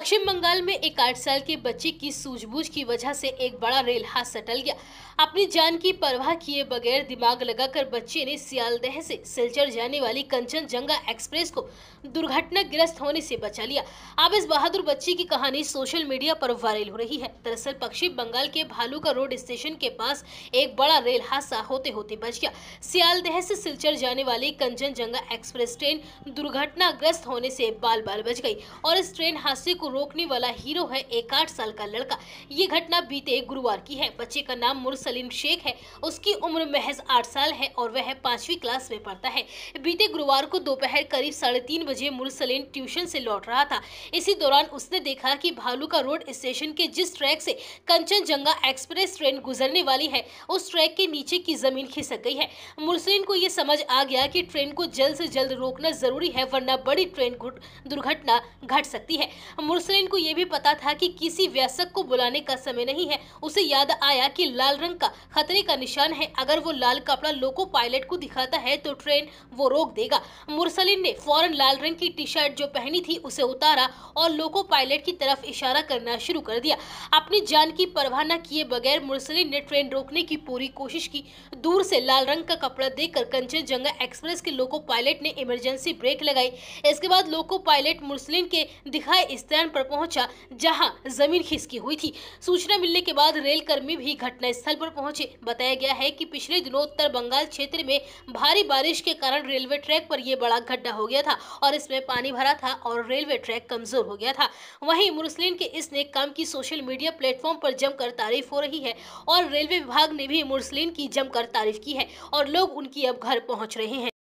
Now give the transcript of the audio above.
पश्चिम बंगाल में एक आठ साल के बच्चे की सूझबूझ की वजह से एक बड़ा रेल हादसा टल गया अपनी जान की परवाह किए बगैर दिमाग लगाकर बच्चे ने सियालदह से सिलचर जाने वाली कंचनजंगा एक्सप्रेस को दुर्घटनाग्रस्त होने से बचा लिया अब इस बहादुर बच्चे की कहानी सोशल मीडिया पर वायरल हो रही है दरअसल पश्चिम बंगाल के भालूका रोड स्टेशन के पास एक बड़ा रेल हादसा होते होते बच गया सियालदह से सिलचर जाने वाली कंचनजंगा एक्सप्रेस ट्रेन दुर्घटनाग्रस्त होने से बाल बाल बच गई और इस ट्रेन हादसे को रोकने वाला हीरो है एक आठ साल का लड़का ये घटना बीते गुरुवार की है बच्चे का नाम मुरसलीम शेख है उसकी उम्र महज आठ साल है और वह पांचवी क्लास में पढ़ता है बीते गुरुवार को दोपहर करीब साढ़े तीन बजे मुरसलीम ट्यूशन से लौट रहा था इसी दौरान उसने देखा कि भालूका रोड स्टेशन के जिस ट्रैक से कंचनजंगा एक्सप्रेस ट्रेन गुजरने वाली है उस ट्रैक के नीचे की जमीन खिसक गई है मुरसलीम को यह समझ आ गया की ट्रेन को जल्द से जल्द रोकना जरूरी है वरना बड़ी ट्रेन दुर्घटना घट सकती है मुर्सलिन को यह भी पता था कि किसी व्यसक को बुलाने का समय नहीं है उसे याद आया कि लाल रंग का खतरे का निशान है अगर वो लाल कपड़ा लोको पायलट को दिखाता है तो ट्रेन वो रोक देगा मुर्सलिन ने फौरन लाल रंग की टी शर्ट जो पहनी थी उसे उतारा और लोको पायलट की तरफ इशारा करना शुरू कर दिया अपनी जान की परवाह न किए बगैर मुर्सलिन ने ट्रेन रोकने की पूरी कोशिश की दूर से लाल रंग का कपड़ा देखकर कंचनजंगा एक्सप्रेस के लोको पायलट ने इमरजेंसी ब्रेक लगाई इसके बाद लोको पायलट मुर्सलिन के दिखाए स्थान स्थान पर पहुंचा जहां जमीन खिसकी हुई थी सूचना मिलने के बाद रेल कर्मी भी घटना स्थल पर पहुंचे बताया गया है कि पिछले दिनों उत्तर बंगाल क्षेत्र में भारी बारिश के कारण रेलवे ट्रैक पर यह बड़ा गड्ढा हो गया था और इसमें पानी भरा था और रेलवे ट्रैक कमजोर हो गया था वहीं मुस्लिम के इस नेक काम की सोशल मीडिया प्लेटफॉर्म पर जमकर तारीफ हो रही है और रेलवे विभाग ने भी मुस्लिम की जमकर तारीफ की है और लोग उनकी अब घर पहुँच रहे हैं